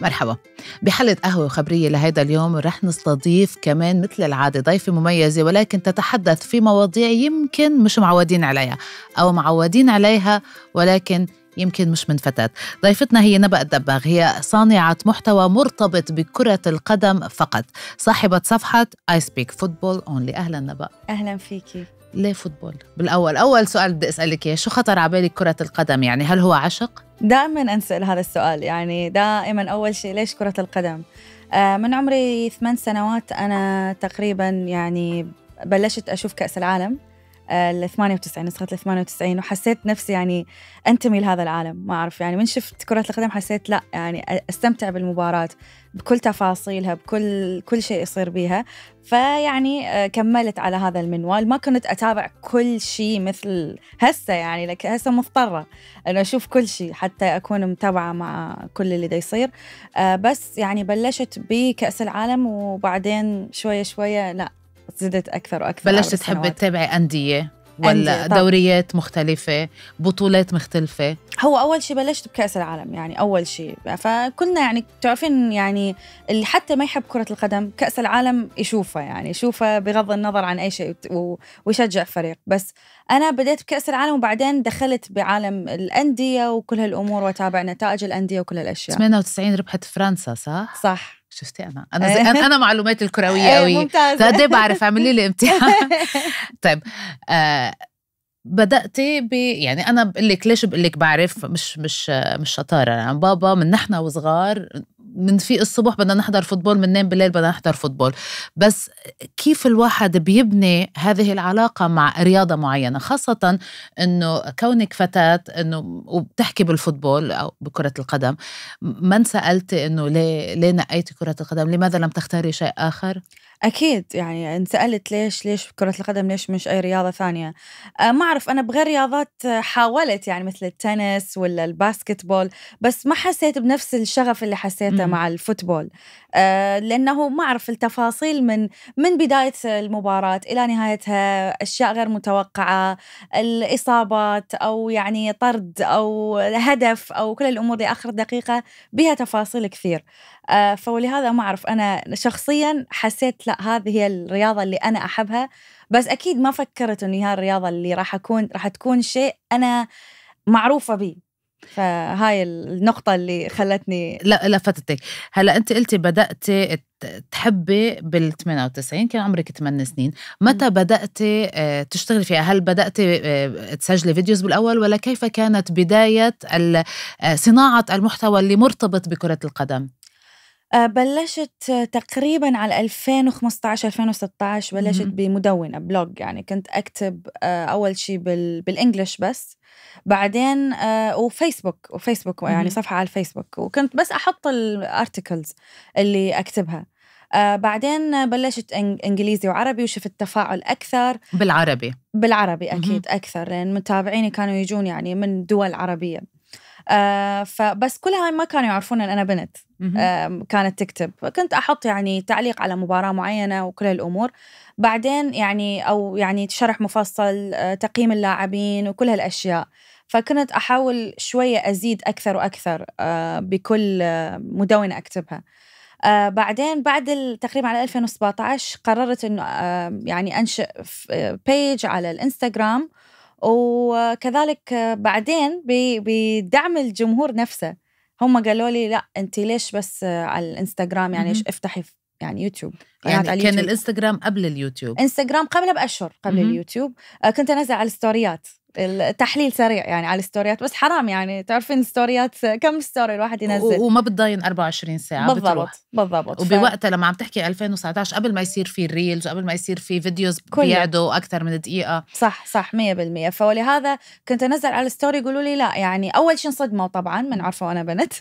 مرحبا بحلقة قهوة وخبرية لهيدا اليوم رح نستضيف كمان مثل العادة ضيفة مميزة ولكن تتحدث في مواضيع يمكن مش معودين عليها أو معودين عليها ولكن يمكن مش من فتاة ضيفتنا هي نبأ الدباغ هي صانعة محتوى مرتبط بكرة القدم فقط صاحبة صفحة I Speak Football Only أهلا نبأ أهلا فيكي ليه فوتبول؟ بالاول، اول سؤال بدي اسالك اياه، شو خطر على بالك كرة القدم؟ يعني هل هو عشق؟ دائما انسال هذا السؤال، يعني دائما اول شيء ليش كرة القدم؟ آه، من عمري ثمان سنوات انا تقريبا يعني بلشت اشوف كأس العالم آه، ال 98 نسخة ال 98 وحسيت نفسي يعني انتمي لهذا العالم ما اعرف يعني من شفت كرة القدم حسيت لا يعني استمتع بالمباراة بكل تفاصيلها بكل كل شيء يصير بيها فيعني آه، كملت على هذا المنوال ما كنت اتابع كل شيء مثل هسه يعني لك هسه مضطره انه اشوف كل شيء حتى اكون متابعه مع كل اللي دا يصير آه، بس يعني بلشت بكاس العالم وبعدين شويه شويه لا زدت اكثر واكثر بلشت تحبي تتابعي انديه ولا دوريات مختلفة بطولات مختلفة هو أول شيء بلشت بكأس العالم يعني أول شيء فكنا يعني تعرفين يعني اللي حتى ما يحب كرة القدم كأس العالم يشوفها يعني يشوفها بغض النظر عن أي شيء ويشجع فريق بس أنا بديت بكأس العالم وبعدين دخلت بعالم الأندية وكل هالأمور وأتابع نتائج الأندية وكل الأشياء 98 ربحت فرنسا صح؟ صح شفتي انا إيه. انا انا معلوماتي الكرويه قوي إيه، ممتاز قد طيب، بعرف اعملي لي امتحان طيب آه بدأتي ب يعني أنا بقول لك ليش بقول لك بعرف مش مش مش شطارة يعني بابا من نحن وصغار بنفيق الصبح بدنا نحضر فوتبول نام بالليل بدنا نحضر فوتبول بس كيف الواحد بيبني هذه العلاقة مع رياضة معينة خاصة أنه كونك فتاة أنه وبتحكي بالفوتبول أو بكرة القدم ما سألت أنه ليه, ليه نقيتي كرة القدم لماذا لم تختاري شيء آخر اكيد يعني انسالت ليش ليش كره القدم ليش مش اي رياضه ثانيه آه، ما اعرف انا بغير رياضات حاولت يعني مثل التنس ولا الباسكتبول بس ما حسيت بنفس الشغف اللي حسيته مع الفوتبول آه، لانه ما اعرف التفاصيل من من بدايه المباراه الى نهايتها اشياء غير متوقعه الاصابات او يعني طرد او هدف او كل الامور لاخر دقيقه بها تفاصيل كثير آه، فولهذا ما اعرف انا شخصيا حسيت لا هذه هي الرياضه اللي انا احبها بس اكيد ما فكرت انه هي الرياضه اللي راح اكون راح تكون شيء انا معروفه به فهاي النقطة اللي خلتني لا لفتتك هلا انت قلتي بدأتي تحبي بال 98 كان عمرك 8 سنين متى بدأتي آه، تشتغلي فيها هل بدأتي آه، تسجلي فيديوز بالأول ولا كيف كانت بداية آه، صناعة المحتوى اللي مرتبط بكرة القدم آه، بلشت تقريبا على 2015 2016 بلشت بمدونه بلوج يعني كنت اكتب آه، اول شيء بالانجلش بس بعدين آه، وفيسبوك وفيسبوك يعني صفحه على الفيسبوك وكنت بس احط الارتكلز اللي اكتبها بعدين بلشت انجليزي وعربي وشفت تفاعل اكثر بالعربي بالعربي اكيد اكثر لان متابعيني كانوا يجون يعني من دول عربيه آه، فبس كل هاي ما كانوا يعرفون ان انا بنت آه، كانت تكتب كنت احط يعني تعليق على مباراه معينه وكل هالامور بعدين يعني او يعني شرح مفصل آه، تقييم اللاعبين وكل هالاشياء فكنت احاول شويه ازيد اكثر واكثر بكل مدونه اكتبها آه بعدين بعد تقريبا على 2017 قررت انه آه يعني انشئ بيج على الانستغرام وكذلك بعدين بدعم الجمهور نفسه هم قالوا لي لا انت ليش بس على الانستغرام يعني افتحي يعني يوتيوب يعني كان اليوتيوب. الانستغرام قبل اليوتيوب انستغرام قبل باشهر قبل مم. اليوتيوب آه، كنت انزل على الستوريات التحليل سريع يعني على الستوريات بس حرام يعني تعرفين الستوريات كم ستوري الواحد ينزل وما بتضاين 24 ساعه بالضبط بتروح. بالضبط وبوقتها لما عم تحكي 2019 قبل ما يصير في ريلز وقبل ما يصير في فيديوز بيعدوا اكثر من دقيقه صح صح 100% فلهذا كنت انزل على الستوري يقولوا لي لا يعني اول شيء انصدموا طبعا من عرفوا انا بنت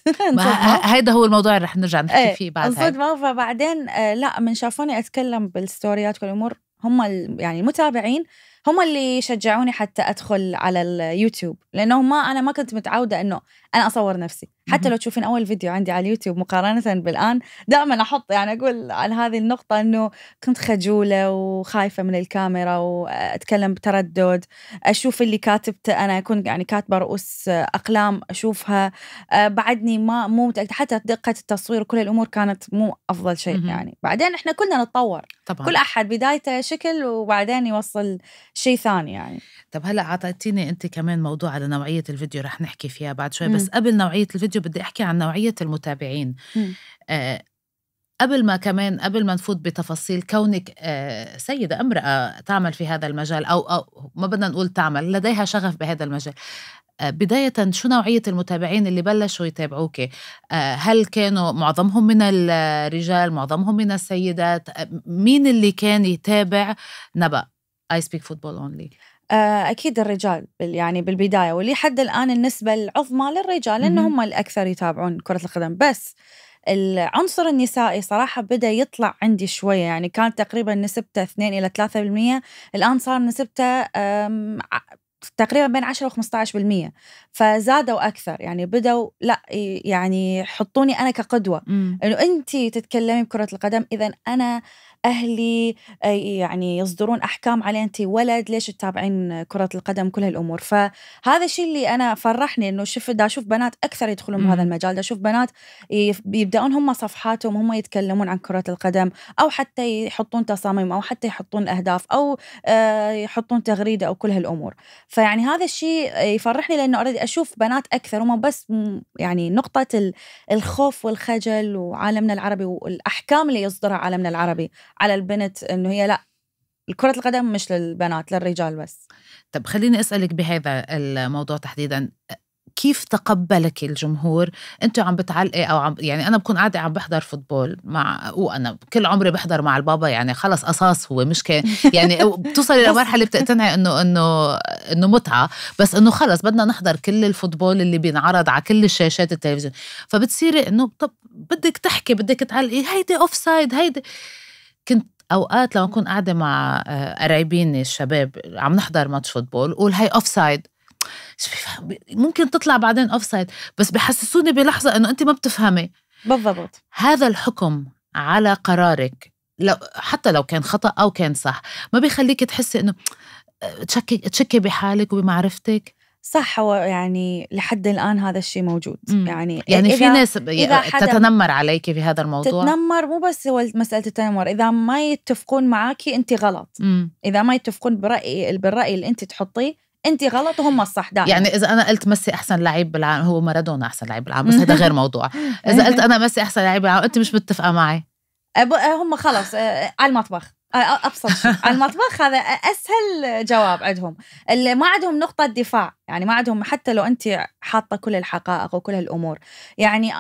هيدا هو الموضوع اللي رح نرجع نحكي ايه فيه بعد انصدموا فبعدين آه لا من شافوني اتكلم بالستوريات والامور هم يعني المتابعين هم اللي شجعوني حتى ادخل على اليوتيوب لانه ما انا ما كنت متعوده انه انا اصور نفسي حتى لو تشوفين اول فيديو عندي على اليوتيوب مقارنه بالان دائما احط يعني اقول عن هذه النقطه انه كنت خجوله وخايفه من الكاميرا واتكلم بتردد اشوف اللي كاتبته انا اكون يعني كاتبه رؤوس اقلام اشوفها آه، بعدني ما مو متاكده حتى دقه التصوير وكل الامور كانت مو افضل شيء يعني بعدين احنا كلنا نتطور طبعا كل احد بدايته شكل وبعدين يوصل شيء ثاني يعني طب هلا اعطيتيني انت كمان موضوع على نوعيه الفيديو رح نحكي فيها بعد شوي بس قبل نوعيه الفيديو برضو بدي أحكي عن نوعية المتابعين آه قبل ما كمان قبل ما نفوت بتفاصيل كونك آه سيدة امرأة تعمل في هذا المجال أو, أو ما بدنا نقول تعمل لديها شغف بهذا المجال آه، بداية شو نوعية المتابعين اللي بلشوا يتابعوك آه، هل كانوا معظمهم من الرجال معظمهم من السيدات آه، مين اللي كان يتابع نبأ I speak football only آه، اكيد الرجال يعني بالبدايه ولحد حد الان النسبه العظمى للرجال لان هم الاكثر يتابعون كره القدم بس العنصر النسائي صراحة بدأ يطلع عندي شوية يعني كان تقريبا نسبته 2 إلى 3% الآن صار نسبته تقريبا بين 10 و 15% فزادوا اكثر يعني بدأوا لا يعني حطوني انا كقدوه إمم. انه انت تتكلمي بكره القدم اذا انا اهلي يعني يصدرون احكام علي انت ولد ليش تتابعين كره القدم كل هالامور فهذا الشيء اللي انا فرحني انه شفت دا اشوف بنات اكثر يدخلون بهذا المجال دا اشوف بنات يبداون هم صفحاتهم هم يتكلمون عن كره القدم او حتى يحطون تصاميم او حتى يحطون اهداف او آه، يحطون تغريده او كل هالامور فيعني هذا الشيء يفرحني لانه اوريدي اشوف بنات اكثر وما بس يعني نقطه الخوف والخجل وعالمنا العربي والاحكام اللي يصدرها عالمنا العربي على البنت انه هي لا كرة القدم مش للبنات للرجال بس طب خليني اسالك بهذا الموضوع تحديدا كيف تقبلك الجمهور انت عم بتعلقي او عم يعني انا بكون قاعده عم بحضر فوتبول مع وانا كل عمري بحضر مع البابا يعني خلص قصاص هو مش كان يعني بتوصلي لمرحله بتقتنعي انه انه انه متعه بس انه خلص بدنا نحضر كل الفوتبول اللي بينعرض على كل الشاشات التلفزيون فبتصيري انه طب بدك تحكي بدك تعلقي هيدي اوف سايد هيدي كنت اوقات لما اكون قاعده مع آه، قرايبيني الشباب عم نحضر ماتش فوتبول قول هاي اوف سايد ممكن تطلع بعدين اوف سايد بس بحسسوني بلحظه انه انت ما بتفهمي بالضبط هذا الحكم على قرارك لو حتى لو كان خطا او كان صح ما بيخليك تحسي انه آه، تشكي تشكي بحالك وبمعرفتك صح هو يعني لحد الان هذا الشيء موجود مم. يعني يعني في ناس إذا تتنمر عليك في هذا الموضوع تتنمر مو بس مساله التنمر اذا ما يتفقون معك انت غلط مم. اذا ما يتفقون براي بالراي اللي انت تحطيه انت غلط وهم الصح دائما يعني اذا انا قلت ميسي احسن لعيب بالعالم هو مارادونا احسن لعيب بالعالم بس هذا غير موضوع اذا قلت انا ميسي احسن لعيب بالعالم انت مش متفقه معي هم خلص آه، على المطبخ ابسط شيء على المطبخ هذا اسهل جواب عندهم اللي ما عندهم نقطه دفاع يعني ما عندهم حتى لو انت حاطه كل الحقائق وكل الامور يعني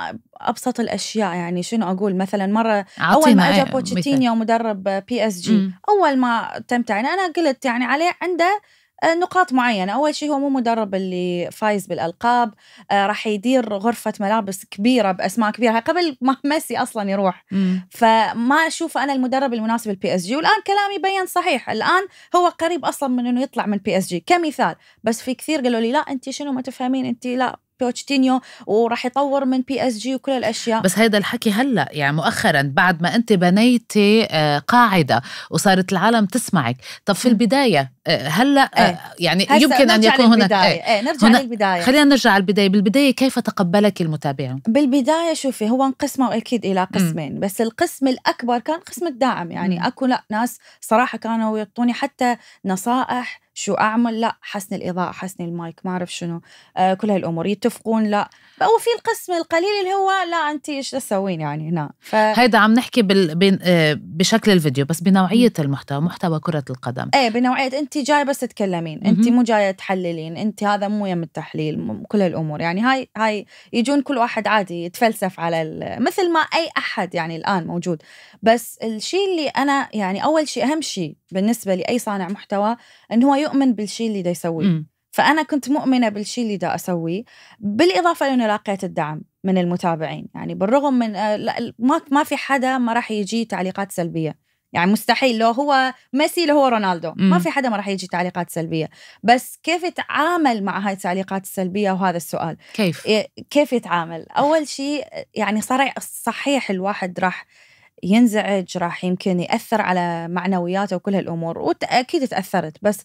ابسط الاشياء يعني شنو اقول مثلا مره اول ما اجى بوتشيتينيو مدرب بي اس جي اول ما تم تعيينه انا قلت يعني عليه عنده آه، نقاط معينة أول شيء هو مو مدرب اللي فايز بالألقاب آه، راح يدير غرفة ملابس كبيرة بأسماء كبيرة قبل ما ميسي أصلا يروح مم. فما أشوف أنا المدرب المناسب للبي اس جي والآن كلامي بين صحيح الآن هو قريب أصلا من أنه يطلع من بي اس جي كمثال بس في كثير قالوا لي لا أنت شنو ما تفهمين أنت لا بوتشتينيو وراح يطور من بي اس جي وكل الاشياء بس هيدا الحكي هلا يعني مؤخرا بعد ما انت بنيتي آه، قاعده وصارت العالم تسمعك طب في البدايه هلا ايه؟ آه، يعني يمكن ان يكون هناك ايه؟ ايه نرجع هنا للبدايه خلينا نرجع على البدايه بالبدايه كيف تقبلك المتابعين بالبدايه شوفي هو انقسموا اكيد الى قسمين م. بس القسم الاكبر كان قسم الداعم يعني م. اكو لا ناس صراحه كانوا يعطوني حتى نصائح شو اعمل لا حسن الاضاءه حسن المايك ما اعرف شنو آه كل هالامور يتفقون لا في القسم القليل اللي هو لا انت ايش تسوين يعني هنا ف... هيدا عم نحكي بال... آه، بشكل الفيديو بس بنوعيه المحتوى محتوى كره القدم ايه بنوعيه انت انت جايه بس تتكلمين انت مو جايه تحللين انت هذا مو يم التحليل كل هالامور يعني هاي هاي يجون كل واحد عادي يتفلسف على مثل ما اي احد يعني الان موجود بس الشيء اللي انا يعني اول شيء اهم شيء بالنسبه لاي صانع محتوى انه هو يؤمن بالشيء اللي دا يسويه فانا كنت مؤمنه بالشيء اللي دا اسويه بالاضافه لاني لقيت الدعم من المتابعين يعني بالرغم من آه، ما في حدا ما راح يجي تعليقات سلبيه يعني مستحيل لو هو ميسي لو هو رونالدو ما في حدا ما راح يجي تعليقات سلبيه بس كيف يتعامل مع هاي التعليقات السلبيه وهذا السؤال كيف إيه، كيف يتعامل اول شيء يعني صار صحيح الواحد راح ينزعج راح يمكن ياثر على معنوياته وكل هالامور واكيد تاثرت بس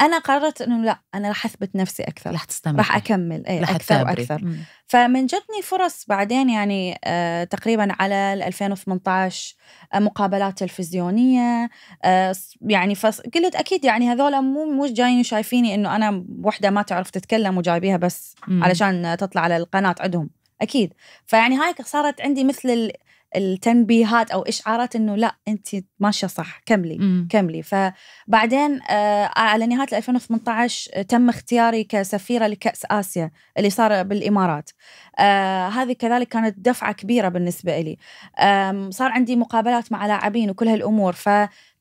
انا قررت انه لا انا راح اثبت نفسي اكثر راح تستمر راح اكمل اي اكثر تابري. واكثر مم. فمن جتني فرص بعدين يعني آه تقريبا على 2018 آه، مقابلات تلفزيونيه آه يعني فص... قلت اكيد يعني هذول مو مو جايين شايفيني انه انا وحده ما تعرف تتكلم وجايبيها بس مم. علشان تطلع على القناه عندهم اكيد فيعني هاي صارت عندي مثل التنبيهات او اشعارات انه لا انت ماشيه صح كملي مم. كملي فبعدين آه على نهايه 2018 تم اختياري كسفيره لكاس اسيا اللي صار بالامارات آه هذه كذلك كانت دفعه كبيره بالنسبه لي آه صار عندي مقابلات مع لاعبين وكل هالامور ف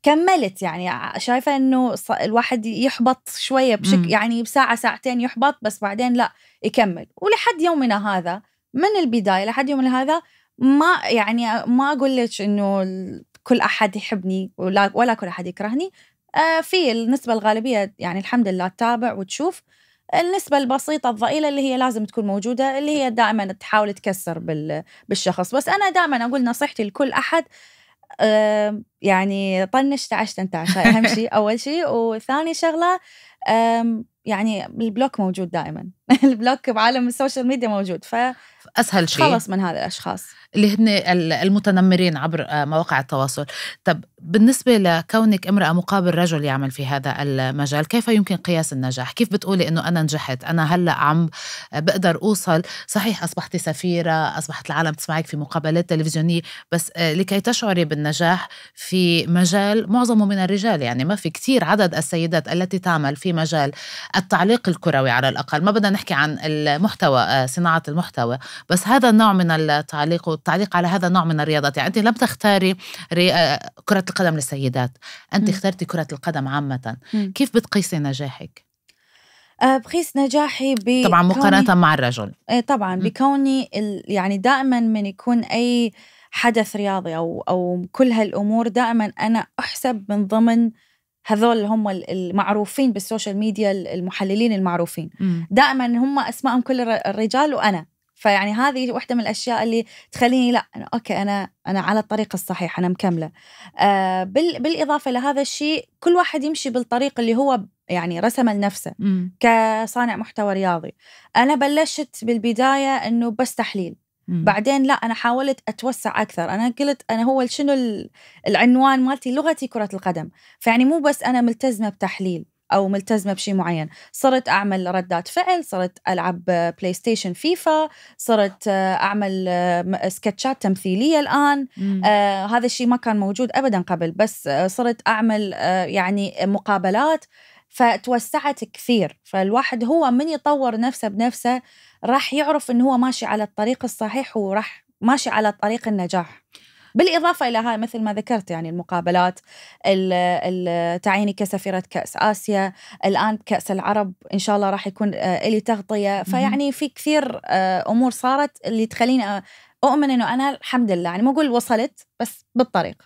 كملت يعني شايفه انه الواحد يحبط شويه بشكل يعني بساعه ساعتين يحبط بس بعدين لا يكمل ولحد يومنا هذا من البدايه لحد يومنا هذا ما يعني ما اقول لك انه كل احد يحبني ولا ولا كل احد يكرهني آه في النسبه الغالبيه يعني الحمد لله تتابع وتشوف النسبة البسيطة الضئيلة اللي هي لازم تكون موجودة اللي هي دائما تحاول تكسر بالشخص بس أنا دائما أقول نصيحتي لكل أحد آه، يعني طنش تعش تنتعش هاي أهم شيء أول شيء وثاني شغلة يعني البلوك موجود دائما البلوك بعالم السوشيال ميديا موجود ف اسهل شيء خلص من هذا الاشخاص اللي هن المتنمرين عبر آه، مواقع التواصل طب بالنسبه لكونك امراه مقابل رجل يعمل في هذا المجال كيف يمكن قياس النجاح كيف بتقولي انه انا نجحت انا هلا عم بقدر اوصل صحيح اصبحتي سفيره اصبحت العالم تسمعك في مقابلات تلفزيونيه بس آه، لكي تشعري بالنجاح في مجال معظمه من الرجال يعني ما في كثير عدد السيدات التي تعمل في مجال التعليق الكروي على الأقل ما بدنا نحكي عن المحتوى آه، صناعة المحتوى بس هذا النوع من التعليق والتعليق على هذا النوع من الرياضات يعني أنت لم تختاري آه، كرة القدم للسيدات أنت م. اخترتي كرة القدم عامة م. كيف بتقيسي نجاحك؟ آه، بقيس نجاحي ب طبعا مقارنة مع الرجل ايه طبعا بكوني يعني دائما من يكون أي حدث رياضي أو أو كل هالأمور دائما أنا أحسب من ضمن هذول هم المعروفين بالسوشيال ميديا المحللين المعروفين دائما هم اسمائهم كل الرجال وانا فيعني هذه واحدة من الأشياء اللي تخليني لا أنا أوكي أنا أنا على الطريق الصحيح أنا مكملة آه بال بالإضافة لهذا الشيء كل واحد يمشي بالطريق اللي هو يعني رسمه لنفسه كصانع محتوى رياضي أنا بلشت بالبداية أنه بس تحليل مم. بعدين لا انا حاولت اتوسع اكثر انا قلت انا هو شنو العنوان مالتي لغتي كره القدم فيعني مو بس انا ملتزمه بتحليل او ملتزمه بشيء معين صرت اعمل ردات فعل صرت العب بلاي ستيشن فيفا صرت اعمل سكتشات تمثيليه الان آه هذا الشيء ما كان موجود ابدا قبل بس آه، صرت اعمل آه يعني مقابلات فتوسعت كثير فالواحد هو من يطور نفسه بنفسه راح يعرف انه هو ماشي على الطريق الصحيح وراح ماشي على طريق النجاح بالإضافة إلى هاي مثل ما ذكرت يعني المقابلات تعييني كسفيرة كأس آسيا الآن كأس العرب إن شاء الله راح يكون آه، لي تغطية فيعني في كثير آه، أمور صارت اللي تخليني أؤمن أنه أنا الحمد لله يعني مو أقول وصلت بس بالطريق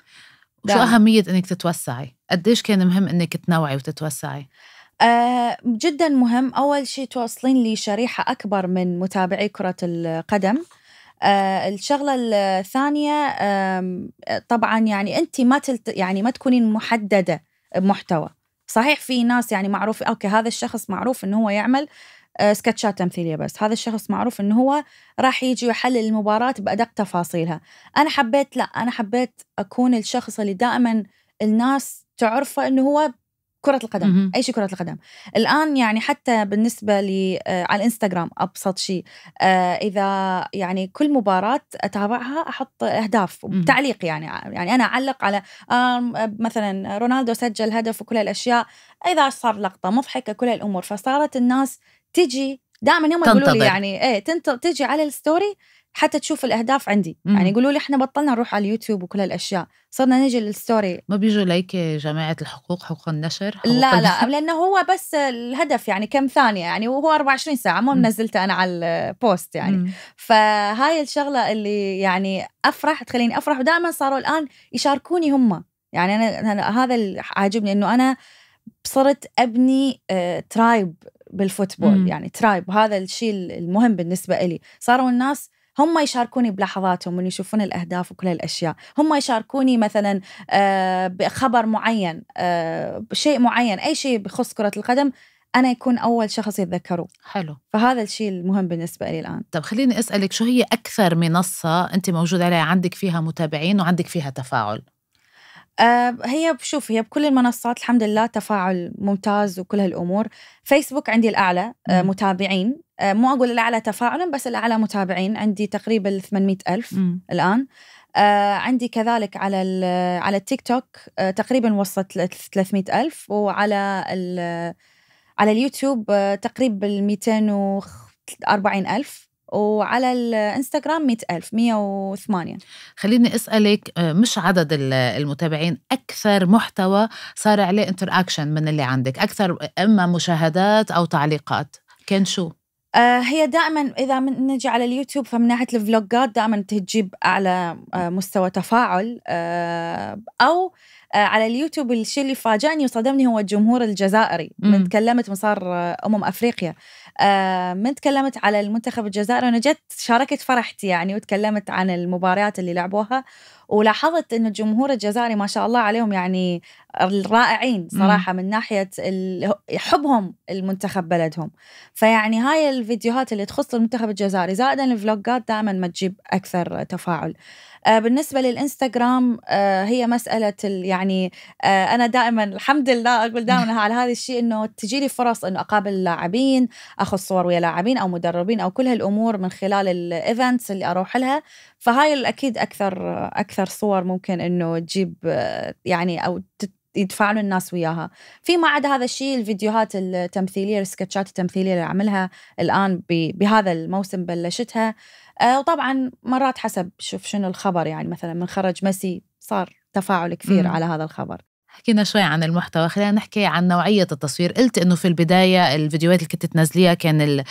شو أهمية أنك تتوسعي؟ قديش كان مهم أنك تنوعي وتتوسعي؟ آه جدا مهم أول شيء توصلين لي شريحة أكبر من متابعي كرة القدم آه الشغله الثانيه آه طبعا يعني انت ما تلت يعني ما تكونين محدده بمحتوى صحيح في ناس يعني معروف اوكي هذا الشخص معروف انه هو يعمل آه سكتشات تمثيليه بس هذا الشخص معروف انه هو راح يجي يحلل المباراه بادق تفاصيلها انا حبيت لا انا حبيت اكون الشخص اللي دائما الناس تعرفه انه هو كرة القدم مم. أي شيء كرة القدم الآن يعني حتى بالنسبة لي آه على الإنستغرام أبسط شيء آه إذا يعني كل مباراة أتابعها أحط أهداف تعليق يعني يعني أنا أعلق على آه مثلا رونالدو سجل هدف وكل الأشياء إذا صار لقطة مضحكة كل الأمور فصارت الناس تجي دائما يوم يقولوا لي يعني ايه تنتظر تجي على الستوري حتى تشوف الاهداف عندي مم. يعني يقولوا لي احنا بطلنا نروح على اليوتيوب وكل هالاشياء صرنا نجي للستوري ما بيجوا ليك جماعه الحقوق حقوق النشر حقوق لا لا لانه هو بس الهدف يعني كم ثانيه يعني وهو 24 ساعه مو منزلته انا على البوست يعني مم. فهاي الشغله اللي يعني افرح تخليني افرح ودائما صاروا الان يشاركوني هم يعني انا هذا اللي عاجبني انه انا صرت ابني ترايب آه، بالفوتبول مم. يعني ترايب وهذا الشيء المهم بالنسبه لي صاروا الناس هم يشاركوني بلحظاتهم من يشوفون الأهداف وكل الأشياء هم يشاركوني مثلا آه، بخبر معين آه، بشيء معين أي شيء بخص كرة القدم انا يكون اول شخص يتذكروه حلو فهذا الشيء المهم بالنسبه لي الان طب خليني اسالك شو هي اكثر منصه انت موجوده عليها عندك فيها متابعين وعندك فيها تفاعل آه، هي بشوف هي بكل المنصات الحمد لله تفاعل ممتاز وكل هالامور فيسبوك عندي الاعلى آه، مم. متابعين آه، مو اقول الاعلى تفاعلا بس الاعلى متابعين عندي تقريبا 800 الف مم. الان عندي كذلك على على التيك توك تقريبا وصلت 300 الف وعلى على اليوتيوب تقريبا 240 الف وعلى الانستغرام 100000 108 خليني اسالك آه، مش عدد المتابعين اكثر محتوى صار عليه انتراكشن من اللي عندك اكثر اما مشاهدات او تعليقات كان شو آه، هي دائما اذا نجي على اليوتيوب فمن ناحيه الفلوجات دائما تجيب اعلى آه، مستوى تفاعل او على اليوتيوب الشيء اللي فاجأني وصدمني هو الجمهور الجزائري من تكلمت من صار امم افريقيا آه، من تكلمت على المنتخب الجزائري انا جت شاركت فرحتي يعني وتكلمت عن المباريات اللي لعبوها ولاحظت انه الجمهور الجزائري ما شاء الله عليهم يعني الرائعين صراحه من ناحيه حبهم المنتخب بلدهم فيعني هاي الفيديوهات اللي تخص المنتخب الجزائري زائدا الفلوجات دائما ما تجيب اكثر تفاعل آه، بالنسبه للانستغرام آه، هي مساله يعني آه، انا دائما الحمد لله اقول دائما على هذا الشيء انه تجيني فرص انه اقابل لاعبين اخذ صور ويا لاعبين او مدربين او كل هالامور من خلال الايفنتس اللي اروح لها فهاي الاكيد اكثر اكثر صور ممكن انه تجيب يعني او يتفاعلوا الناس وياها فيما عدا هذا الشيء الفيديوهات التمثيليه السكتشات التمثيليه اللي اعملها الان بهذا الموسم بلشتها آه وطبعا مرات حسب شوف شنو الخبر يعني مثلا من خرج ميسي صار تفاعل كثير مم. على هذا الخبر حكينا شوي عن المحتوى خلينا نحكي عن نوعية التصوير قلت إنه في البداية الفيديوهات اللي كنت تنزليها كان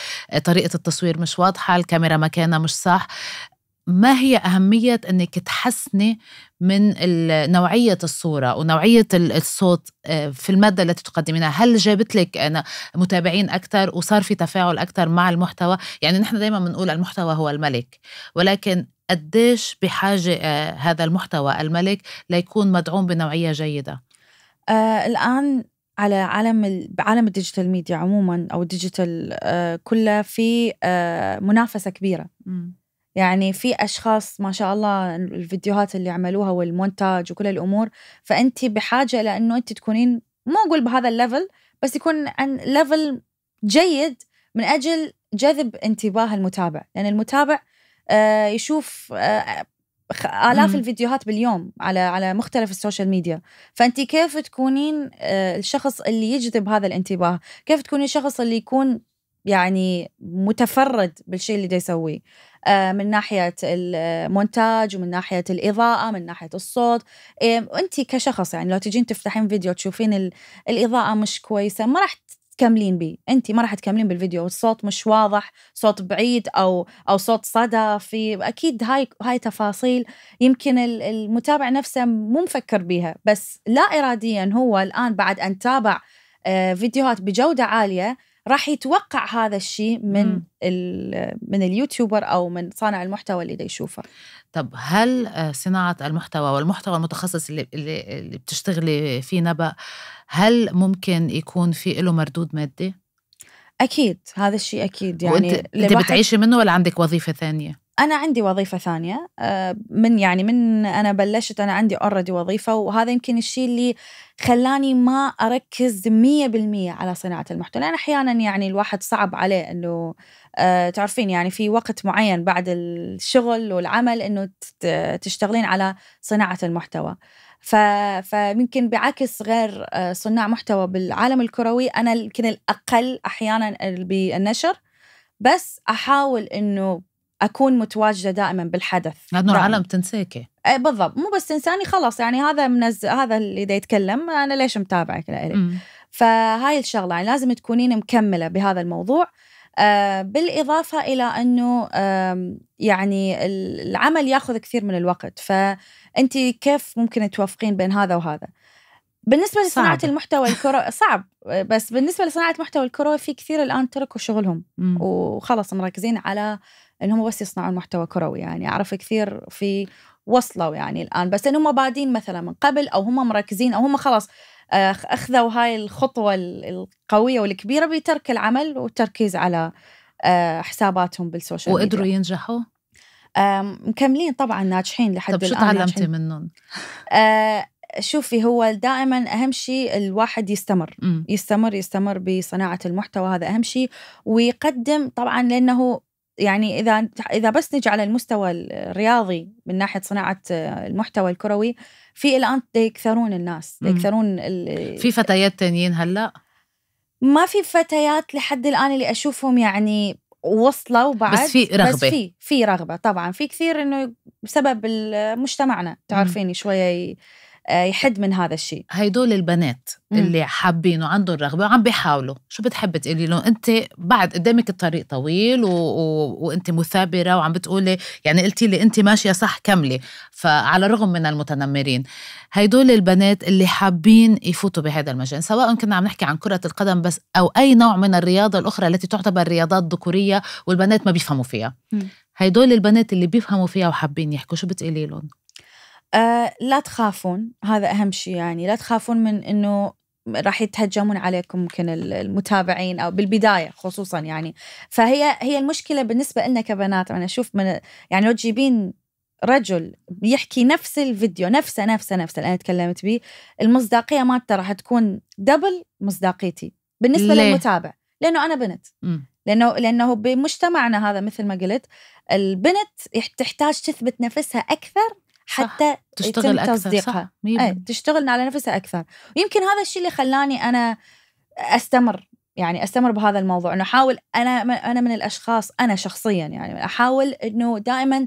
طريقة التصوير مش واضحة الكاميرا مكانها مش صح ما هي أهمية أنك تحسني من نوعية الصورة ونوعية الصوت آه، في المادة التي تقدمينها هل جابت لك أنا متابعين أكثر وصار في تفاعل أكثر مع المحتوى يعني نحن دائما بنقول المحتوى هو الملك ولكن قديش بحاجة آه، هذا المحتوى الملك ليكون مدعوم بنوعية جيدة آه الآن على عالم عالم الديجيتال ميديا عموما او الديجيتال آه، كله في منافسه كبيره يعني في اشخاص ما شاء الله الفيديوهات اللي عملوها والمونتاج وكل الامور فانت بحاجه لانه انت تكونين مو اقول بهذا الليفل بس يكون عن ليفل جيد من اجل جذب انتباه المتابع لان المتابع آه، يشوف آه، الاف الفيديوهات باليوم على على مختلف السوشيال ميديا فانت كيف تكونين آه، الشخص اللي يجذب هذا الانتباه كيف تكونين الشخص اللي يكون يعني متفرد بالشيء اللي دا يسويه آه، من ناحيه المونتاج ومن ناحيه الاضاءه من ناحيه الصوت إيه، انت كشخص يعني لو تجين تفتحين فيديو تشوفين الاضاءه مش كويسه ما راح تكملين بيه انت ما راح تكملين بالفيديو والصوت مش واضح صوت بعيد او او صوت صدى في اكيد هاي هاي تفاصيل يمكن المتابع نفسه مو مفكر بيها بس لا اراديا هو الان بعد ان تابع آه، فيديوهات بجوده عاليه راح يتوقع هذا الشيء من من اليوتيوبر او من صانع المحتوى اللي يشوفه طب هل آه، صناعه المحتوى والمحتوى المتخصص اللي اللي بتشتغلي فيه نبأ هل ممكن يكون في له مردود مادي اكيد هذا الشيء اكيد يعني وانت انت بتعيشي منه ولا عندك وظيفه ثانيه انا عندي وظيفه ثانيه آه، من يعني من انا بلشت انا عندي اوريدي وظيفه وهذا يمكن الشيء اللي خلاني ما اركز 100% على صناعه المحتوى لان احيانا يعني الواحد صعب عليه انه آه، تعرفين يعني في وقت معين بعد الشغل والعمل انه تشتغلين على صناعه المحتوى ف... فممكن بعكس غير آه، صناع محتوى بالعالم الكروي انا يمكن الاقل احيانا بالنشر بس احاول انه اكون متواجده دائما بالحدث لانه العالم تنساكي بالضبط مو بس تنساني خلاص يعني هذا منز... هذا اللي دا يتكلم انا ليش متابعك لإلي فهاي الشغله يعني لازم تكونين مكمله بهذا الموضوع آه، بالإضافة إلى أنه يعني العمل ياخذ كثير من الوقت فأنت كيف ممكن توافقين بين هذا وهذا بالنسبة لصناعة صعب. المحتوى الكروي صعب بس بالنسبة لصناعة محتوى الكروي في كثير الآن تركوا شغلهم وخلص مركزين على انهم بس يصنعون محتوى كروي يعني اعرف كثير في وصلوا يعني الان بس انهم بادين مثلا من قبل او هم مركزين او هم خلاص آه، اخذوا هاي الخطوه القويه والكبيره بترك العمل والتركيز على آه، حساباتهم بالسوشيال ميديا وقدروا ينجحوا؟ مكملين طبعا ناجحين لحد طب شو تعلمتي منهم؟ آه، شوفي هو دائما اهم شيء الواحد يستمر م. يستمر يستمر بصناعه المحتوى هذا اهم شيء ويقدم طبعا لانه يعني اذا اذا بس نجي على المستوى الرياضي من ناحيه صناعه آه، المحتوى الكروي في الان يكثرون الناس يكثرون في فتيات تانيين هلا ما في فتيات لحد الان اللي اشوفهم يعني وصلوا وبعد بس في رغبه بس في في رغبه طبعا في كثير انه بسبب مجتمعنا تعرفيني شويه آه، يحد من هذا الشيء هيدول البنات مم. اللي حابين وعندهم رغبه وعم بيحاولوا شو بتحبي تقولي لهم انت بعد قدامك الطريق طويل و... و... وانت مثابره وعم بتقولي يعني قلتي لي انت ماشيه صح كملي فعلى الرغم من المتنمرين هيدول البنات اللي حابين يفوتوا بهذا المجال سواء كنا عم نحكي عن كره القدم بس او اي نوع من الرياضه الاخرى التي تعتبر رياضات ذكوريه والبنات ما بيفهموا فيها مم. هيدول البنات اللي بيفهموا فيها وحابين يحكوا شو بتقولي لهم آه لا تخافون هذا اهم شيء يعني لا تخافون من انه راح يتهجمون عليكم ممكن المتابعين او بالبدايه خصوصا يعني فهي هي المشكله بالنسبه لنا كبنات انا اشوف من يعني لو تجيبين رجل بيحكي نفس الفيديو نفسه نفسه نفسه اللي انا تكلمت به المصداقيه مالته راح تكون دبل مصداقيتي بالنسبه ليه؟ للمتابع لانه انا بنت م. لانه لانه بمجتمعنا هذا مثل ما قلت البنت تحتاج تثبت نفسها اكثر حتى تشتغل تصديقها إيه، تشتغل على نفسها اكثر ويمكن هذا الشيء اللي خلاني انا استمر يعني استمر بهذا الموضوع انه احاول انا انا من الاشخاص انا شخصيا يعني احاول انه دائما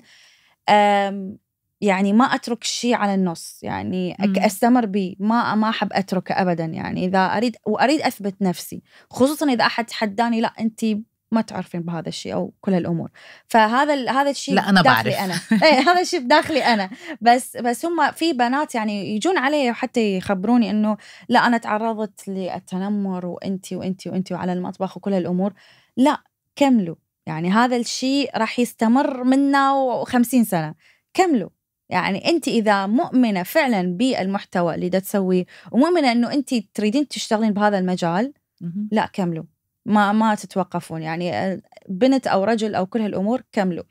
يعني ما اترك شيء على النص يعني مم. استمر به ما ما احب اتركه ابدا يعني اذا اريد واريد اثبت نفسي خصوصا اذا احد حداني لا انت ما تعرفين بهذا الشيء او كل هالامور فهذا هذا الشيء لا انا بعرف انا اي هذا الشيء بداخلي انا بس بس هم في بنات يعني يجون علي وحتى يخبروني انه لا انا تعرضت للتنمر وانت وانت وانت وعلى المطبخ وكل هالامور لا كملوا يعني هذا الشيء راح يستمر منا وخمسين سنه كملوا يعني انت اذا مؤمنه فعلا بالمحتوى اللي دا تسويه ومؤمنه انه انت تريدين تشتغلين بهذا المجال لا كملوا ما ما تتوقفون يعني آه، بنت او رجل او كل هالامور كملوا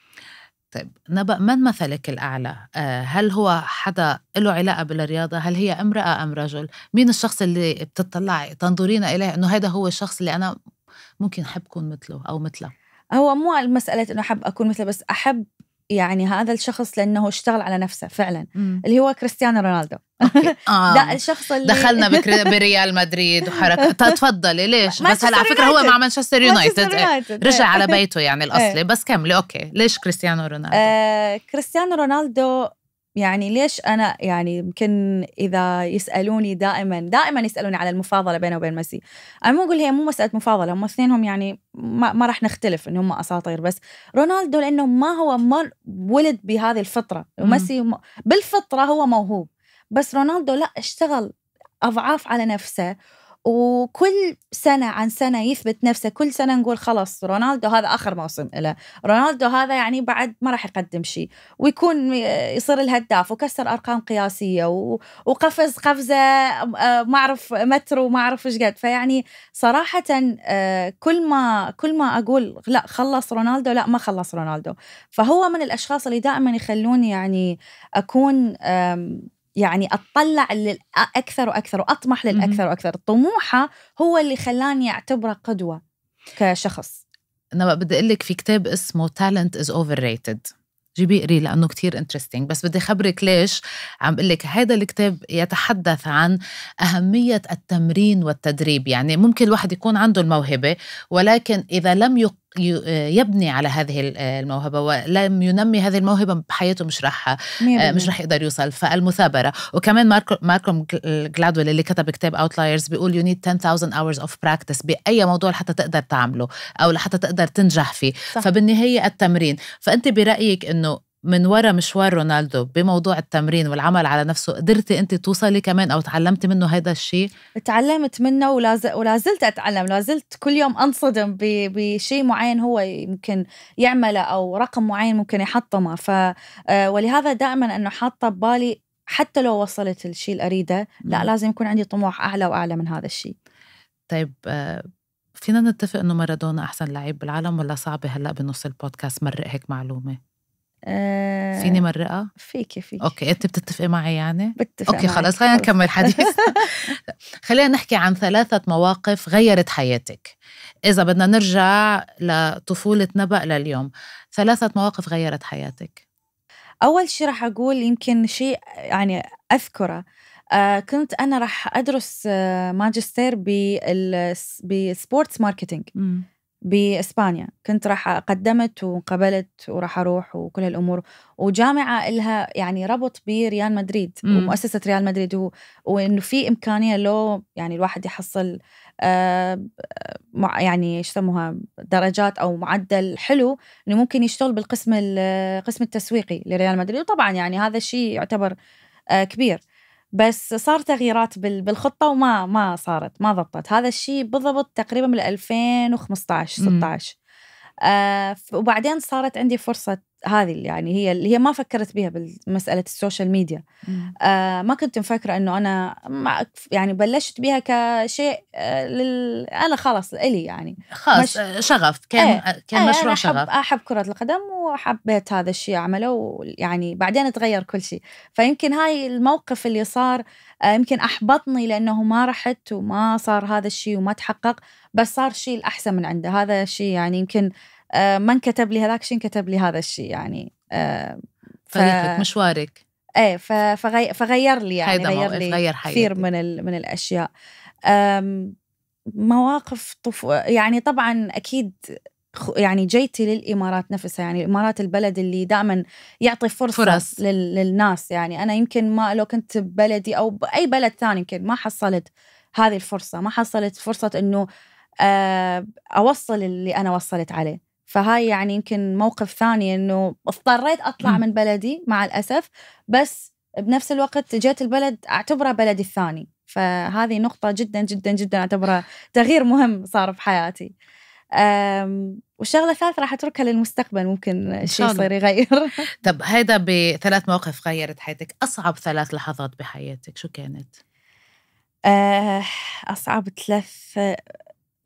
طيب نبأ من مثلك الأعلى؟ آه، هل هو حدا له علاقة بالرياضة؟ هل هي امرأة أم رجل؟ مين الشخص اللي بتطلعي تنظرين إليه إنه هذا هو الشخص اللي أنا ممكن أحب أكون مثله أو مثله؟ هو مو مسألة إنه أحب أكون مثله بس أحب يعني هذا الشخص لانه اشتغل على نفسه فعلا مم. اللي هو كريستيانو رونالدو آه. ده الشخص اللي دخلنا بريال مدريد وحركه تفضلي ليش بس هلا على فكره هو مع مانشستر يونايتد إيه، رجع على إيه. بيته يعني الاصلي بس كملي اوكي ليش كريستيانو رونالدو آه كريستيانو رونالدو يعني ليش انا يعني يمكن اذا يسالوني دائما دائما يسالوني على المفاضله بينه وبين ميسي انا مو اقول هي مو مساله مفاضله هم اثنينهم يعني ما, ما راح نختلف ان هم اساطير بس رونالدو لانه ما هو ما ولد بهذه الفطره وميسي بالفطره هو موهوب بس رونالدو لا اشتغل اضعاف على نفسه وكل سنة عن سنة يثبت نفسه كل سنة نقول خلاص رونالدو هذا آخر موسم له رونالدو هذا يعني بعد ما راح يقدم شيء ويكون يصير الهداف وكسر أرقام قياسية وقفز قفزة آه، ما أعرف متر وما أعرف إيش قد فيعني صراحة آه، كل ما كل ما أقول لا خلص رونالدو لا ما خلص رونالدو فهو من الأشخاص اللي دائما يخلوني يعني أكون يعني أطلع للأكثر وأكثر وأطمح للأكثر وأكثر طموحه هو اللي خلاني أعتبره قدوة كشخص أنا بدي أقول لك في كتاب اسمه تالنت از اوفر ريتد جيبي اقري لانه كتير انترستينج بس بدي اخبرك ليش عم بقول لك هذا الكتاب يتحدث عن اهميه التمرين والتدريب يعني ممكن الواحد يكون عنده الموهبه ولكن اذا لم يق آه، يبني على هذه آه، الموهبه ولم ينمي هذه الموهبه بحياته مش راح آه، مش راح يقدر يوصل فالمثابره وكمان ماركو ماركوم جلادويل اللي كتب كتاب اوتلايرز بيقول يو نيد 10000 hours اوف براكتس باي موضوع لحتى تقدر تعمله او لحتى تقدر تنجح فيه صح. فبالنهايه التمرين فانت برايك انه من ورا مشوار رونالدو بموضوع التمرين والعمل على نفسه قدرتي انت توصلي كمان او تعلمتي منه هذا الشيء تعلمت منه ولا زلت اتعلم زلت كل يوم انصدم بشيء معين هو يمكن يعمله او رقم معين ممكن يحطمه ف آه، ولهذا دائما انه حاطه ببالي حتى لو وصلت الشيء اللي اريده لا نعم. لازم يكون عندي طموح اعلى واعلى من هذا الشيء طيب آه، فينا نتفق انه مارادونا احسن لعيب بالعالم ولا صعبه هلا بنص البودكاست مرق هيك معلومه آه، فيني مرقه فيكي فيكي اوكي انت بتتفقي معي يعني بتفق اوكي خلاص خلينا نكمل حديث خلينا نحكي عن ثلاثه مواقف غيرت حياتك اذا بدنا نرجع لطفوله نبأ لليوم ثلاثه مواقف غيرت حياتك اول شيء رح اقول يمكن شيء يعني اذكره آه كنت انا رح ادرس آه ماجستير بالسبورتس ماركتينج باسبانيا كنت راح قدمت وقبلت وراح اروح وكل هالامور وجامعه إلها يعني ربط بريال مدريد مم. ومؤسسه ريال مدريد و... وانه في امكانيه لو يعني الواحد يحصل آه مع يعني يسموها درجات او معدل حلو انه ممكن يشتغل بالقسم القسم التسويقي لريال مدريد وطبعا يعني هذا الشيء يعتبر آه كبير بس صار تغييرات بالخطه وما ما صارت ما ضبطت هذا الشيء بالضبط تقريبا من 2015 16 آه وبعدين صارت عندي فرصه هذه يعني هي اللي هي ما فكرت بها بمساله السوشيال ميديا آه ما كنت مفكره انه انا ما يعني بلشت بها كشيء آه لل... انا خلاص الي يعني خلاص مش... آه، شغف كان ايه. آه، كان ايه مشروع شغف أحب, احب كره القدم وحبيت هذا الشيء اعمله ويعني بعدين تغير كل شيء فيمكن هاي الموقف اللي صار آه يمكن احبطني لانه ما رحت وما صار هذا الشيء وما تحقق بس صار شيء الاحسن من عنده هذا الشيء يعني يمكن آه، من كتب لي هذاك شين كتب لي هذا الشيء يعني آه، ف... فريقك مشوارك ايه فغي... فغير لي يعني غير لي غير كثير من ال... من الاشياء مواقف طف... يعني طبعا اكيد يعني جيتي للامارات نفسها يعني الامارات البلد اللي دائما يعطي فرصه فرص. لل... للناس يعني انا يمكن ما لو كنت ببلدي او باي بلد ثاني يمكن ما حصلت هذه الفرصه ما حصلت فرصه انه آه، اوصل اللي انا وصلت عليه فهاي يعني يمكن موقف ثاني انه اضطريت اطلع من بلدي مع الاسف بس بنفس الوقت جيت البلد اعتبره بلدي الثاني فهذه نقطة جدا جدا جدا اعتبرها تغيير مهم صار بحياتي. والشغله الثالثه راح اتركها للمستقبل ممكن شيء يصير يغير طب هيدا بثلاث مواقف غيرت حياتك اصعب ثلاث لحظات بحياتك شو كانت؟ أه اصعب ثلاث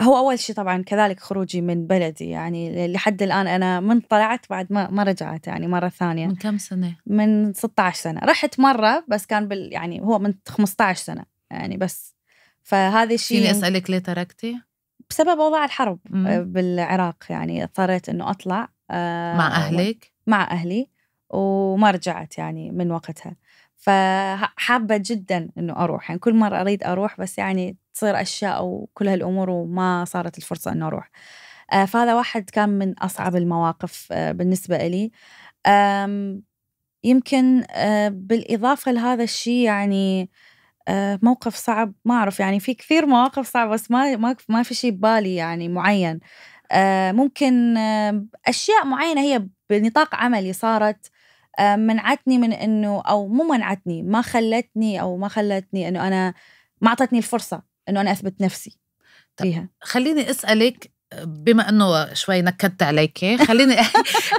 هو أول شيء طبعا كذلك خروجي من بلدي يعني لحد الآن أنا من طلعت بعد ما, ما رجعت يعني مرة ثانية من كم سنة؟ من 16 سنة رحت مرة بس كان بال يعني هو من 15 سنة يعني بس فهذا الشيء فيني أسألك ليه تركتي؟ بسبب أوضاع الحرب مم. آه، بالعراق يعني اضطريت إنه أطلع آه، مع أهلك؟ مع أهلي وما رجعت يعني من وقتها فحابة جدا إنه أروح يعني كل مرة أريد أروح بس يعني تصير أشياء وكل هالأمور وما صارت الفرصة إنه أروح آه، فهذا واحد كان من أصعب المواقف آه، بالنسبة لي يمكن آه، بالإضافة لهذا الشيء يعني موقف صعب ما أعرف يعني في كثير مواقف صعبة بس ما ما في شيء ببالي يعني معين ممكن أشياء معينة هي بنطاق عملي صارت آه، منعتني من انه او مو منعتني ما خلتني او ما خلتني انه انا ما اعطتني الفرصه انه انا اثبت نفسي فيها خليني اسالك بما انه شوي نكدت عليك خليني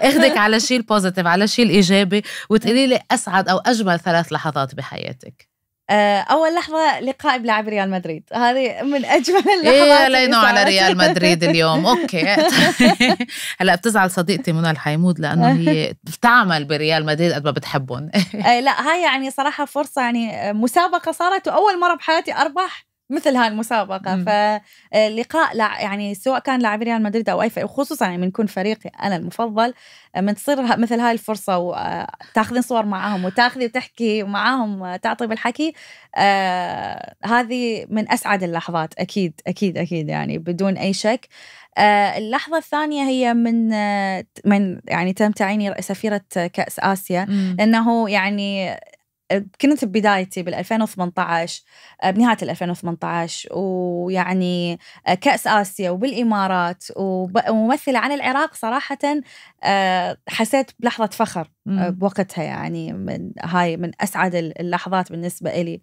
اخذك على شيء البوزيتيف على شيء الايجابي وتقولي لي اسعد او اجمل ثلاث لحظات بحياتك آه، اول لحظه لقاء بلاعب ريال مدريد هذه من اجمل إيه، اللحظات ايه لينو على ريال مدريد اليوم اوكي هلا بتزعل صديقتي منى الحيمود لانه هي بتعمل بريال مدريد قد ما بتحبهم آه، لا هاي يعني صراحه فرصه يعني آه، مسابقه صارت واول مره بحياتي اربح مثل هاي المسابقه مم. فلقاء لع... يعني سواء كان لاعب ريال مدريد او اي فريق وخصوصا يعني من يكون فريقي انا المفضل من تصير مثل هاي الفرصه وتاخذين آه، صور معاهم وتاخذي وتحكي معاهم تعطي بالحكي آه هذه من اسعد اللحظات اكيد اكيد اكيد يعني بدون اي شك آه اللحظة الثانية هي من آه، من يعني تم تعييني سفيرة كأس آسيا مم. لأنه يعني كنت ببدايتي بال 2018 آه، بنهايه 2018 ويعني آه، كاس اسيا وبالامارات وممثله عن العراق صراحه آه، حسيت بلحظه فخر بوقتها يعني من هاي من اسعد اللحظات بالنسبه لي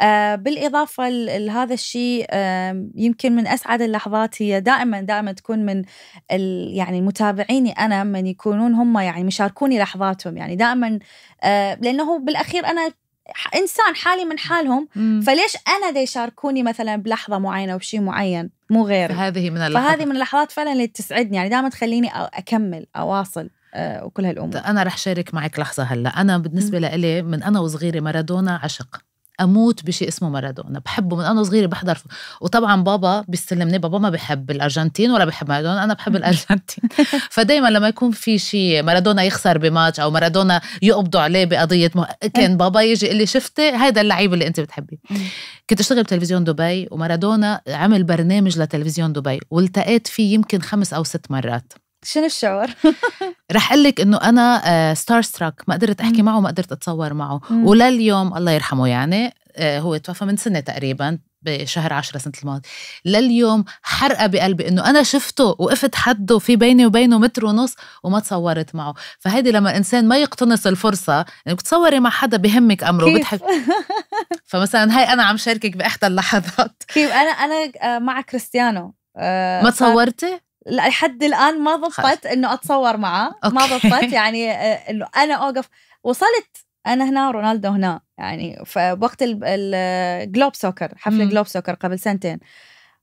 آه، بالاضافه لهذا الشيء يمكن من اسعد اللحظات هي دائما دائما تكون من يعني متابعيني انا من يكونون هم يعني مشاركوني لحظاتهم يعني دائما آه، لانه بالاخير انا انسان حالي من حالهم مم. فليش انا دا يشاركوني مثلا بلحظه معينه وبشيء معين مو غير هذه من اللحظات فهذه من اللحظات فعلا اللي تسعدني يعني دائما تخليني اكمل اواصل آه، وكل هالامور انا رح شارك معك لحظه هلا انا بالنسبه لي من انا وصغيره مارادونا عشق اموت بشيء اسمه مارادونا بحبه من انا صغيره بحضر وطبعا بابا بيستلمني بابا ما بحب الارجنتين ولا بحب مارادونا انا بحب الارجنتين فدائما لما يكون في شيء مارادونا يخسر بماتش او مارادونا يقبضوا عليه بقضيه مه... كان بابا يجي يقول لي شفتي هذا اللعيب اللي انت بتحبيه كنت اشتغل بتلفزيون دبي ومارادونا عمل برنامج لتلفزيون دبي والتقيت فيه يمكن خمس او ست مرات شنو الشعور؟ رح اقول لك انه انا ستار آه، ستراك ما قدرت احكي معه ما قدرت اتصور معه ولليوم الله يرحمه يعني آه، هو توفى من سنه تقريبا بشهر عشرة سنة الماضي لليوم حرقة بقلبي إنه أنا شفته وقفت حده في بيني وبينه متر ونص وما تصورت معه فهيدي لما الإنسان ما يقتنص الفرصة إنك يعني تصوري مع حدا بهمك أمره كيف؟ بتحب فمثلا هاي أنا عم شاركك بإحدى اللحظات كيف أنا أنا آه، مع كريستيانو ما تصورتي؟ لحد الان ما ضبطت انه اتصور معه ما ضبطت يعني آه، انه انا اوقف وصلت انا هنا رونالدو هنا يعني فوقت الجلوب سوكر حفل جلوب سوكر قبل سنتين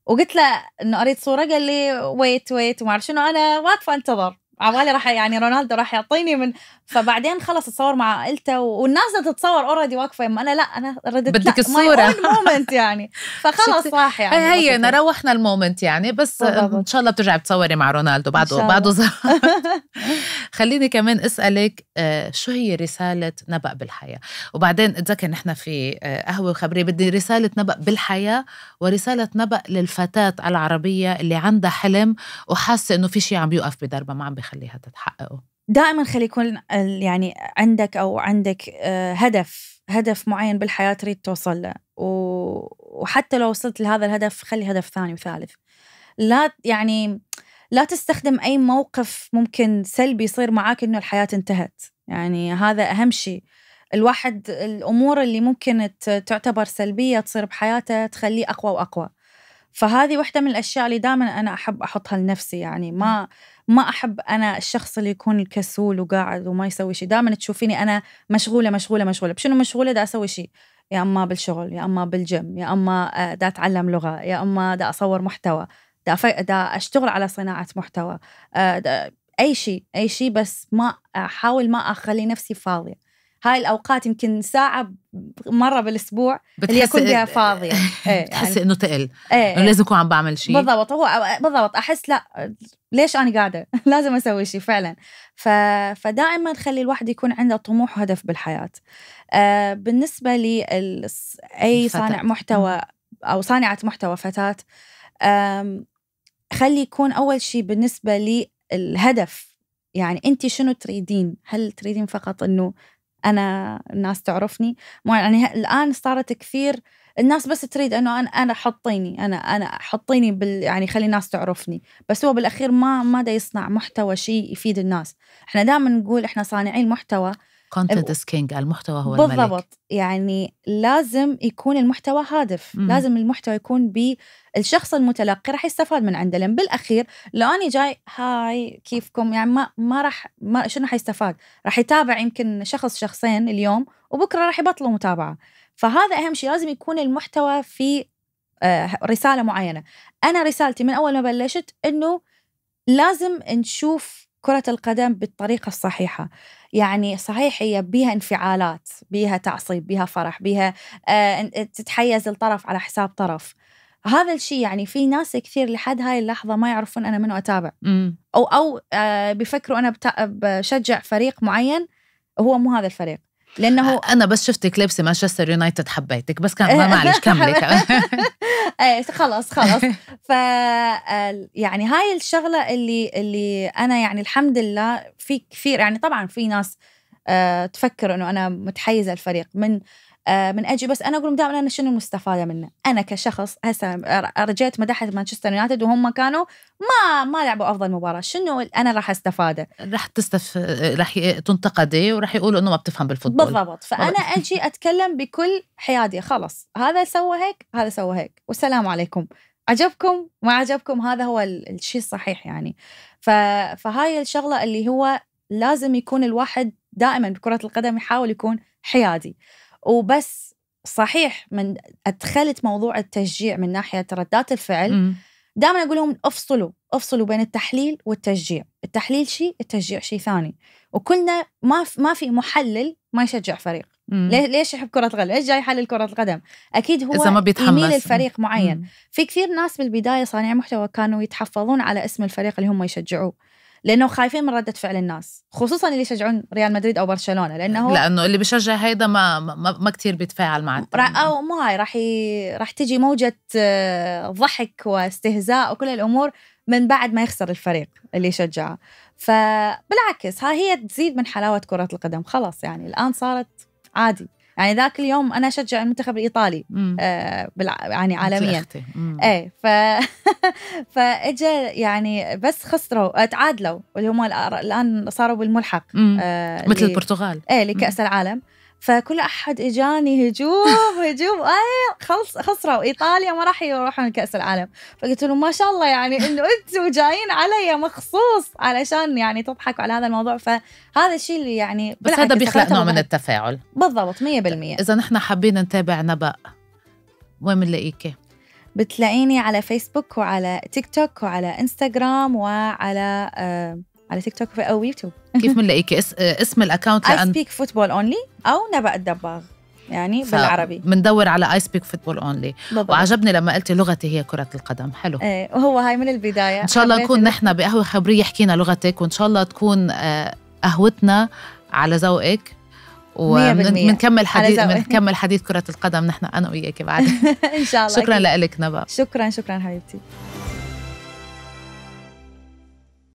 وقلت له انه اريد صوره قال لي ويت ويت وما اعرف شنو انا واقفه انتظر عبالي راح يعني رونالدو راح يعطيني من فبعدين خلص اتصور مع عائلته و... والناس تتصور اوريدي واقفه يما انا لا انا ردت بدك الصوره مومنت يعني فخلص صح يعني هي هي روحنا المومنت يعني بس ان شاء الله بترجعي بتصوري مع رونالدو بعده بعده خليني كمان اسالك آه، شو هي رساله نبأ بالحياه وبعدين اتذكر نحن في آه، قهوه وخبريه بدي رساله نبأ بالحياه ورساله نبأ للفتاه العربيه اللي عندها حلم وحاسه انه في شيء عم يوقف بدربها ما عم يخليها تتحققه دائما خلي يكون يعني عندك او عندك آه، هدف هدف معين بالحياه تريد توصل له وحتى لو وصلت لهذا الهدف خلي هدف ثاني وثالث لا يعني لا تستخدم اي موقف ممكن سلبي يصير معاك انه الحياه انتهت يعني هذا اهم شيء الواحد الامور اللي ممكن تعتبر سلبيه تصير بحياته تخليه اقوى واقوى فهذه واحدة من الأشياء اللي دائما أنا أحب أحطها لنفسي يعني ما ما أحب أنا الشخص اللي يكون كسول وقاعد وما يسوي شيء دائما تشوفيني أنا مشغولة مشغولة مشغولة بشنو مشغولة دا أسوي شيء يا اما بالشغل يا اما بالجيم يا اما آه، دا اتعلم لغه يا اما دا اصور محتوى دا, دا اشتغل على صناعه محتوى آه، اي شيء اي شيء بس ما احاول ما اخلي نفسي فاضيه هاي الاوقات يمكن ساعه مره بالاسبوع اللي اكون فيها فاضيه ايه يعني تحس انه تقل ايه, إيه. لازم اكون عم بعمل شيء بالضبط هو بالضبط احس لا ليش انا قاعده لازم اسوي شيء فعلا ف... فدائما خلي الواحد يكون عنده طموح وهدف بالحياه آه بالنسبه لي ال... اي صانع محتوى او صانعه محتوى فتاه خلي يكون اول شيء بالنسبه لي الهدف يعني انت شنو تريدين هل تريدين فقط انه انا الناس تعرفني مو يعني الان صارت كثير الناس بس تريد انه انا انا حطيني انا انا حطيني بال يعني خلي الناس تعرفني بس هو بالاخير ما ما دا يصنع محتوى شيء يفيد الناس احنا دائما نقول احنا صانعين محتوى كونتنت از كينج المحتوى هو بالضبط. الملك بالضبط يعني لازم يكون المحتوى هادف مم. لازم المحتوى يكون بالشخص المتلقي راح يستفاد من عنده لان بالاخير لو انا جاي هاي كيفكم يعني ما ما راح ما شنو حيستفاد راح يتابع يمكن شخص شخصين اليوم وبكره راح يبطلوا متابعه فهذا اهم شيء لازم يكون المحتوى في آه، رساله معينه انا رسالتي من اول ما بلشت انه لازم نشوف كرة القدم بالطريقة الصحيحة يعني صحيح هي بيها انفعالات بيها تعصيب بيها فرح بيها آه، تتحيز الطرف على حساب طرف هذا الشيء يعني في ناس كثير لحد هاي اللحظه ما يعرفون انا منو اتابع او او آه، بيفكروا انا بشجع فريق معين هو مو هذا الفريق لانه انا بس شفتك لابسه مانشستر يونايتد حبيتك بس كان معلش كملي ايه خلص خلص ف يعني هاي الشغله اللي اللي انا يعني الحمد لله في كثير يعني طبعا في ناس آه، تفكر انه انا متحيزه الفريق من آه، من اجي بس انا اقول دائما انا شنو المستفاده منه؟ انا كشخص هسه رجعت مدحت مانشستر يونايتد وهم كانوا ما ما لعبوا افضل مباراه، شنو انا راح استفاده؟ راح تستف راح تنتقدي وراح يقولوا انه ما بتفهم بالفوتبول بالضبط، فانا اجي اتكلم بكل حياديه خلص هذا سوى هيك هذا سوى هيك والسلام عليكم. عجبكم ما عجبكم هذا هو الشيء الصحيح يعني ف... فهاي الشغله اللي هو لازم يكون الواحد دائما بكره القدم يحاول يكون حيادي وبس صحيح من ادخلت موضوع التشجيع من ناحيه ردات الفعل دائما اقول لهم افصلوا افصلوا بين التحليل والتشجيع، التحليل شيء، التشجيع شيء ثاني، وكلنا ما ما في محلل ما يشجع فريق. مم. ليش يحب كرة القدم؟ ليش جاي يحلل كرة القدم؟ أكيد هو إذا ما بيتحمس. يميل الفريق معين، مم. في كثير ناس بالبداية صانع محتوى كانوا يتحفظون على اسم الفريق اللي هم يشجعوه، لانه خايفين من رده فعل الناس خصوصا اللي يشجعون ريال مدريد او برشلونه لانه لانه اللي بيشجع هيدا ما ما, ما كثير بيتفاعل مع او او ما راح ي... راح تجي موجه آه، ضحك واستهزاء وكل الامور من بعد ما يخسر الفريق اللي يشجعه فبالعكس ها هي تزيد من حلاوه كره القدم خلاص يعني الان صارت عادي يعني ذاك اليوم انا اشجع المنتخب الايطالي آه يعني عالميا ايه ف فاجا يعني بس خسروا تعادلوا اللي هم الان صاروا بالملحق آه مثل البرتغال ايه لكاس العالم فكل احد اجاني هجوم هجوم اي آه، خلص خسروا ايطاليا ما راح يروحون كاس العالم فقلت لهم ما شاء الله يعني انه انتم جايين علي مخصوص علشان يعني تضحكوا على هذا الموضوع فهذا الشيء اللي يعني بس هذا بيخلق نوع من التفاعل بالضبط 100% اذا نحن حابين نتابع نبأ وين بنلاقيكي؟ بتلاقيني على فيسبوك وعلى تيك توك وعلى انستغرام وعلى آه على تيك توك او يوتيوب كيف بنلاقيكي اسم الاكونت لان اي سبيك فوتبول اونلي او نبأ الدباغ يعني ف... بالعربي بندور على اي سبيك فوتبول اونلي وعجبني لما قلتي لغتي هي كره القدم حلو ايه وهو هاي من البدايه ان شاء الله نكون نحن بقهوه خبريه حكينا لغتك وان شاء الله تكون آه، قهوتنا على ذوقك ومنكمل حديث بنكمل حديث كره القدم نحن انا وياك بعد ان شاء الله شكرا لك نبا شكرا شكرا حبيبتي